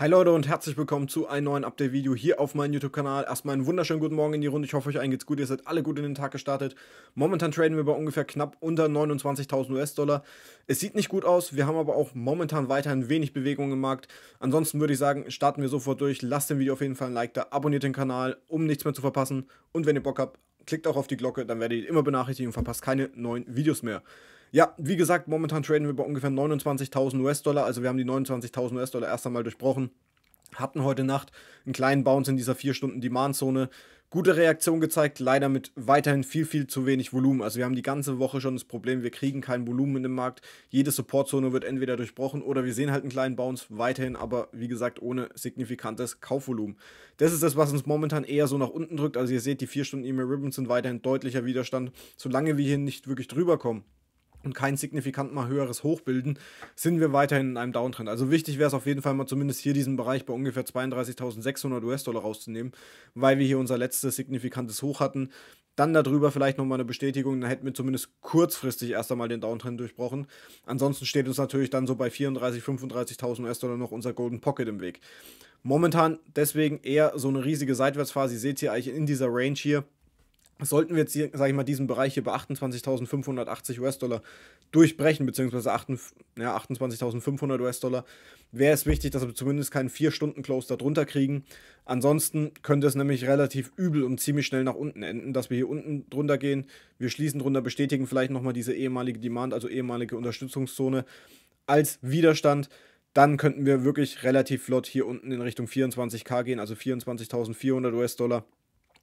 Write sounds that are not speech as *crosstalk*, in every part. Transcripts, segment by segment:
Hi Leute und herzlich willkommen zu einem neuen Update-Video hier auf meinem YouTube-Kanal. Erstmal einen wunderschönen guten Morgen in die Runde. Ich hoffe, euch allen geht's gut. Ihr seid alle gut in den Tag gestartet. Momentan traden wir bei ungefähr knapp unter 29.000 US-Dollar. Es sieht nicht gut aus. Wir haben aber auch momentan weiterhin wenig Bewegung im Markt. Ansonsten würde ich sagen, starten wir sofort durch. Lasst dem Video auf jeden Fall ein Like da, abonniert den Kanal, um nichts mehr zu verpassen. Und wenn ihr Bock habt, klickt auch auf die Glocke, dann werdet ihr immer benachrichtigt und verpasst keine neuen Videos mehr. Ja, wie gesagt, momentan traden wir bei ungefähr 29.000 US-Dollar. Also wir haben die 29.000 US-Dollar erst einmal durchbrochen. Hatten heute Nacht einen kleinen Bounce in dieser 4-Stunden-Demand-Zone. Gute Reaktion gezeigt, leider mit weiterhin viel, viel zu wenig Volumen. Also wir haben die ganze Woche schon das Problem, wir kriegen kein Volumen in dem Markt. Jede Supportzone wird entweder durchbrochen oder wir sehen halt einen kleinen Bounce weiterhin, aber wie gesagt, ohne signifikantes Kaufvolumen. Das ist das, was uns momentan eher so nach unten drückt. Also ihr seht, die 4 Stunden E-Mail Ribbons sind weiterhin deutlicher Widerstand, solange wir hier nicht wirklich drüber kommen und kein signifikant mal höheres Hoch bilden, sind wir weiterhin in einem Downtrend. Also wichtig wäre es auf jeden Fall mal zumindest hier diesen Bereich bei ungefähr 32.600 US-Dollar rauszunehmen, weil wir hier unser letztes signifikantes Hoch hatten. Dann darüber vielleicht nochmal eine Bestätigung, dann hätten wir zumindest kurzfristig erst einmal den Downtrend durchbrochen. Ansonsten steht uns natürlich dann so bei 34.000, 35.000 US-Dollar noch unser Golden Pocket im Weg. Momentan deswegen eher so eine riesige Seitwärtsphase. Ihr seht hier eigentlich in dieser Range hier sollten wir jetzt hier, sage ich mal, diesen Bereich hier bei 28.580 US-Dollar durchbrechen, beziehungsweise 28.500 US-Dollar, wäre es wichtig, dass wir zumindest keinen 4-Stunden-Close darunter kriegen. Ansonsten könnte es nämlich relativ übel und ziemlich schnell nach unten enden, dass wir hier unten drunter gehen. Wir schließen drunter, bestätigen vielleicht nochmal diese ehemalige Demand, also ehemalige Unterstützungszone als Widerstand dann könnten wir wirklich relativ flott hier unten in Richtung 24k gehen, also 24.400 US-Dollar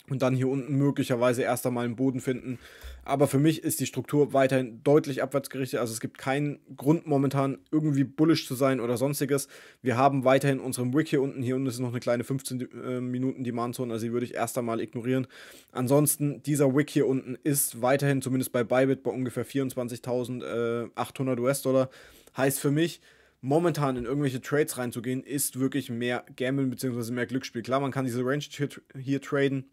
und dann hier unten möglicherweise erst einmal einen Boden finden. Aber für mich ist die Struktur weiterhin deutlich abwärts gerichtet. Also es gibt keinen Grund momentan irgendwie bullisch zu sein oder sonstiges. Wir haben weiterhin unseren Wick hier unten. Hier unten ist noch eine kleine 15 äh, Minuten Demandzone. also die würde ich erst einmal ignorieren. Ansonsten, dieser Wick hier unten ist weiterhin, zumindest bei Bybit, bei ungefähr 24.800 äh, US-Dollar. Heißt für mich, momentan in irgendwelche Trades reinzugehen, ist wirklich mehr Gamble bzw. mehr Glücksspiel. Klar, man kann diese Range hier, hier traden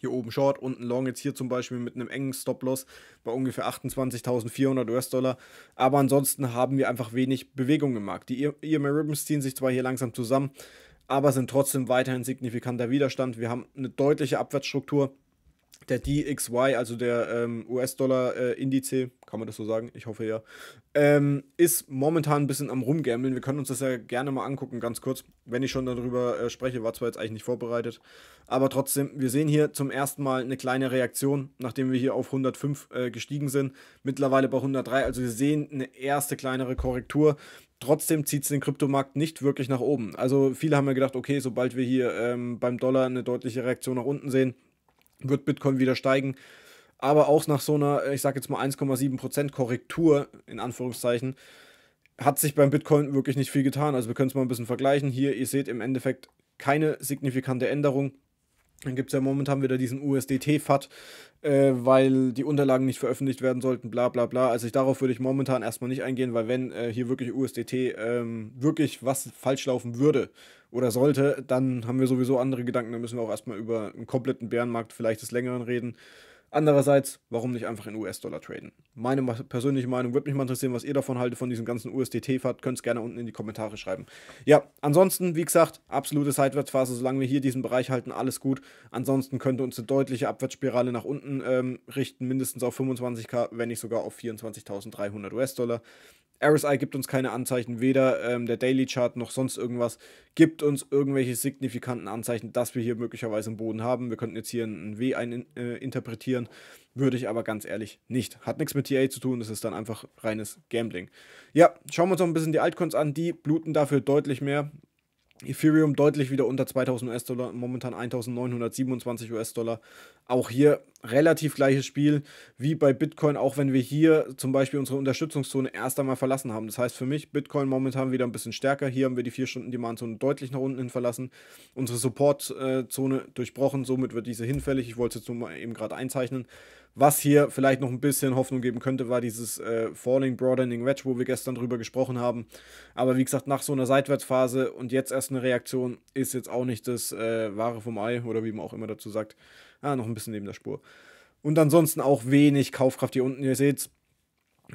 hier oben Short, unten Long, jetzt hier zum Beispiel mit einem engen Stop-Loss bei ungefähr 28.400 US-Dollar. Aber ansonsten haben wir einfach wenig Bewegung im Markt. Die EMA e Ribbons ziehen sich zwar hier langsam zusammen, aber sind trotzdem weiterhin signifikanter Widerstand. Wir haben eine deutliche Abwärtsstruktur der DXY, also der ähm, US-Dollar-Indiz, äh, kann man das so sagen? Ich hoffe ja. Ähm, ist momentan ein bisschen am Rumgammeln. Wir können uns das ja gerne mal angucken, ganz kurz. Wenn ich schon darüber äh, spreche, war zwar jetzt eigentlich nicht vorbereitet, aber trotzdem, wir sehen hier zum ersten Mal eine kleine Reaktion, nachdem wir hier auf 105 äh, gestiegen sind. Mittlerweile bei 103, also wir sehen eine erste kleinere Korrektur. Trotzdem zieht es den Kryptomarkt nicht wirklich nach oben. Also viele haben ja gedacht, okay, sobald wir hier ähm, beim Dollar eine deutliche Reaktion nach unten sehen, wird Bitcoin wieder steigen. Aber auch nach so einer, ich sage jetzt mal 1,7% Korrektur, in Anführungszeichen, hat sich beim Bitcoin wirklich nicht viel getan. Also wir können es mal ein bisschen vergleichen. Hier, ihr seht im Endeffekt keine signifikante Änderung. Dann gibt es ja momentan wieder diesen USDT-FAT, äh, weil die Unterlagen nicht veröffentlicht werden sollten, bla bla bla. Also ich, darauf würde ich momentan erstmal nicht eingehen, weil wenn äh, hier wirklich USDT ähm, wirklich was falsch laufen würde oder sollte, dann haben wir sowieso andere Gedanken. Dann müssen wir auch erstmal über einen kompletten Bärenmarkt vielleicht des Längeren reden. Andererseits, warum nicht einfach in US-Dollar traden? Meine persönliche Meinung, würde mich mal interessieren, was ihr davon haltet, von diesem ganzen USDT-Fahrt. Könnt es gerne unten in die Kommentare schreiben. Ja, ansonsten, wie gesagt, absolute Seitwärtsphase. Solange wir hier diesen Bereich halten, alles gut. Ansonsten könnte uns eine deutliche Abwärtsspirale nach unten ähm, richten, mindestens auf 25k, wenn nicht sogar auf 24.300 US-Dollar. RSI gibt uns keine Anzeichen, weder ähm, der Daily Chart noch sonst irgendwas gibt uns irgendwelche signifikanten Anzeichen, dass wir hier möglicherweise einen Boden haben. Wir könnten jetzt hier ein W ein, äh, interpretieren, würde ich aber ganz ehrlich nicht. Hat nichts mit TA zu tun, das ist dann einfach reines Gambling. Ja, schauen wir uns noch ein bisschen die Altcoins an, die bluten dafür deutlich mehr. Ethereum deutlich wieder unter 2000 US-Dollar, momentan 1927 US-Dollar. Auch hier relativ gleiches Spiel wie bei Bitcoin, auch wenn wir hier zum Beispiel unsere Unterstützungszone erst einmal verlassen haben. Das heißt für mich, Bitcoin momentan wieder ein bisschen stärker. Hier haben wir die 4-Stunden-Demand-Zone deutlich nach unten hin verlassen. Unsere Support-Zone äh, durchbrochen, somit wird diese hinfällig. Ich wollte es jetzt nur mal eben gerade einzeichnen. Was hier vielleicht noch ein bisschen Hoffnung geben könnte, war dieses äh, Falling Broadening Wedge, wo wir gestern drüber gesprochen haben. Aber wie gesagt, nach so einer Seitwärtsphase und jetzt erst eine Reaktion ist jetzt auch nicht das äh, Wahre vom Ei oder wie man auch immer dazu sagt. Ah, noch ein bisschen neben der Spur. Und ansonsten auch wenig Kaufkraft hier unten. Ihr seht's,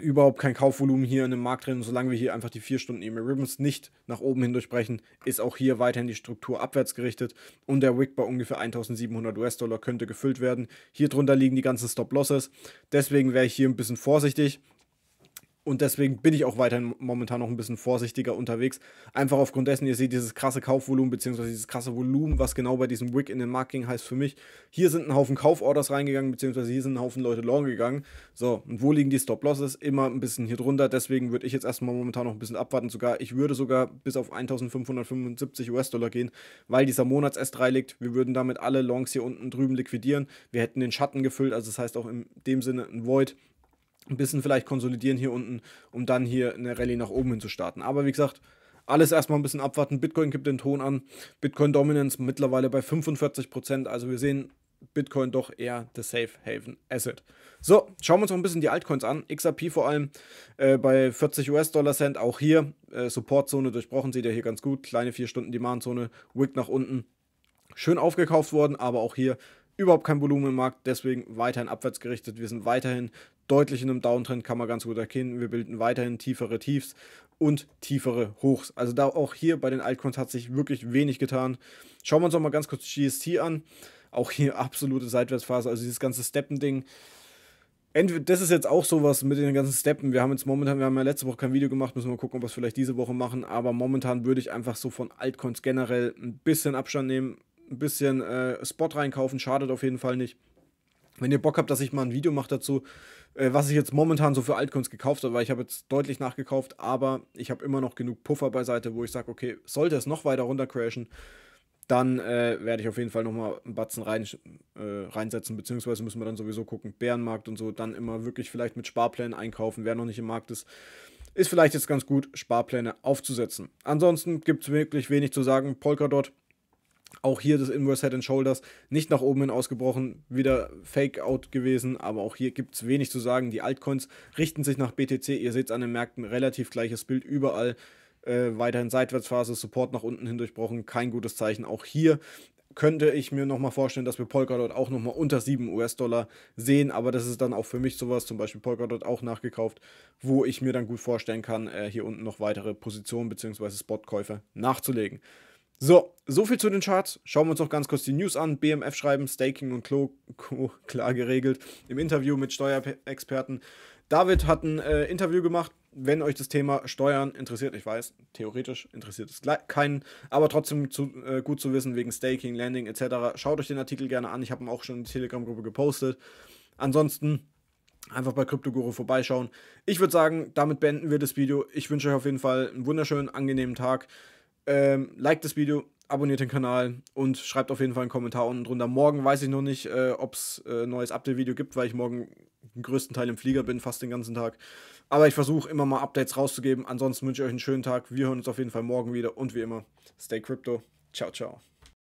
überhaupt kein Kaufvolumen hier in dem Markt drin. Und solange wir hier einfach die 4 Stunden EMA Ribbons nicht nach oben hin durchbrechen, ist auch hier weiterhin die Struktur abwärts gerichtet und der Wick bei ungefähr 1700 US-Dollar könnte gefüllt werden. Hier drunter liegen die ganzen Stop-Losses. Deswegen wäre ich hier ein bisschen vorsichtig. Und deswegen bin ich auch weiterhin momentan noch ein bisschen vorsichtiger unterwegs. Einfach aufgrund dessen, ihr seht dieses krasse Kaufvolumen, beziehungsweise dieses krasse Volumen, was genau bei diesem Wick in den Markt ging, heißt für mich, hier sind ein Haufen Kauforders reingegangen, beziehungsweise hier sind ein Haufen Leute long gegangen. So, und wo liegen die Stop-Losses? Immer ein bisschen hier drunter. Deswegen würde ich jetzt erstmal momentan noch ein bisschen abwarten. Sogar, ich würde sogar bis auf 1575 US-Dollar gehen, weil dieser Monats S3 liegt. Wir würden damit alle Longs hier unten drüben liquidieren. Wir hätten den Schatten gefüllt, also das heißt auch in dem Sinne ein Void ein bisschen vielleicht konsolidieren hier unten, um dann hier eine Rallye nach oben hin zu starten. Aber wie gesagt, alles erstmal ein bisschen abwarten. Bitcoin gibt den Ton an. Bitcoin Dominance mittlerweile bei 45%. Also wir sehen Bitcoin doch eher das Safe Haven Asset. So, schauen wir uns noch ein bisschen die Altcoins an. XRP vor allem äh, bei 40 US-Dollar Cent. Auch hier äh, Supportzone durchbrochen. Seht ihr hier ganz gut. Kleine 4 Stunden Demandzone. Wick nach unten. Schön aufgekauft worden, aber auch hier überhaupt kein Volumen im Markt, deswegen weiterhin abwärts gerichtet. Wir sind weiterhin deutlich in einem Downtrend, kann man ganz gut erkennen. Wir bilden weiterhin tiefere Tiefs und tiefere Hochs. Also da auch hier bei den Altcoins hat sich wirklich wenig getan. Schauen wir uns auch mal ganz kurz GST an. Auch hier *laughs* absolute Seitwärtsphase, also dieses ganze Steppen-Ding. Entweder, Das ist jetzt auch sowas mit den ganzen Steppen. Wir haben jetzt momentan, wir haben ja letzte Woche kein Video gemacht, müssen wir mal gucken, ob wir es vielleicht diese Woche machen. Aber momentan würde ich einfach so von Altcoins generell ein bisschen Abstand nehmen ein bisschen äh, Spot reinkaufen, schadet auf jeden Fall nicht. Wenn ihr Bock habt, dass ich mal ein Video mache dazu, äh, was ich jetzt momentan so für Altkunst gekauft habe, weil ich habe jetzt deutlich nachgekauft, aber ich habe immer noch genug Puffer beiseite, wo ich sage, okay, sollte es noch weiter runter crashen, dann äh, werde ich auf jeden Fall nochmal einen Batzen rein, äh, reinsetzen, beziehungsweise müssen wir dann sowieso gucken, Bärenmarkt und so, dann immer wirklich vielleicht mit Sparplänen einkaufen, wer noch nicht im Markt ist, ist vielleicht jetzt ganz gut, Sparpläne aufzusetzen. Ansonsten gibt es wirklich wenig zu sagen, Polkadot auch hier das Inverse Head and Shoulders nicht nach oben hin ausgebrochen, wieder Fake-Out gewesen, aber auch hier gibt es wenig zu sagen. Die Altcoins richten sich nach BTC, ihr seht es an den Märkten, relativ gleiches Bild überall. Äh, weiterhin Seitwärtsphase, Support nach unten hin durchbrochen, kein gutes Zeichen. Auch hier könnte ich mir nochmal vorstellen, dass wir Polkadot auch nochmal unter 7 US-Dollar sehen, aber das ist dann auch für mich sowas, zum Beispiel Polkadot auch nachgekauft, wo ich mir dann gut vorstellen kann, äh, hier unten noch weitere Positionen bzw. Spotkäufe nachzulegen. So, so viel zu den Charts. Schauen wir uns noch ganz kurz die News an. BMF schreiben, Staking und Klo, Klo klar geregelt. Im Interview mit Steuerexperten. David hat ein äh, Interview gemacht. Wenn euch das Thema Steuern interessiert, ich weiß, theoretisch interessiert es keinen, aber trotzdem zu, äh, gut zu wissen wegen Staking, Landing etc. Schaut euch den Artikel gerne an. Ich habe ihn auch schon in die Telegram-Gruppe gepostet. Ansonsten einfach bei CryptoGuru vorbeischauen. Ich würde sagen, damit beenden wir das Video. Ich wünsche euch auf jeden Fall einen wunderschönen, angenehmen Tag. Ähm, liked das Video, abonniert den Kanal und schreibt auf jeden Fall einen Kommentar unten drunter. Morgen weiß ich noch nicht, äh, ob es ein äh, neues Update-Video gibt, weil ich morgen den größten Teil im Flieger bin, fast den ganzen Tag. Aber ich versuche immer mal Updates rauszugeben. Ansonsten wünsche ich euch einen schönen Tag. Wir hören uns auf jeden Fall morgen wieder und wie immer, stay crypto. Ciao, ciao.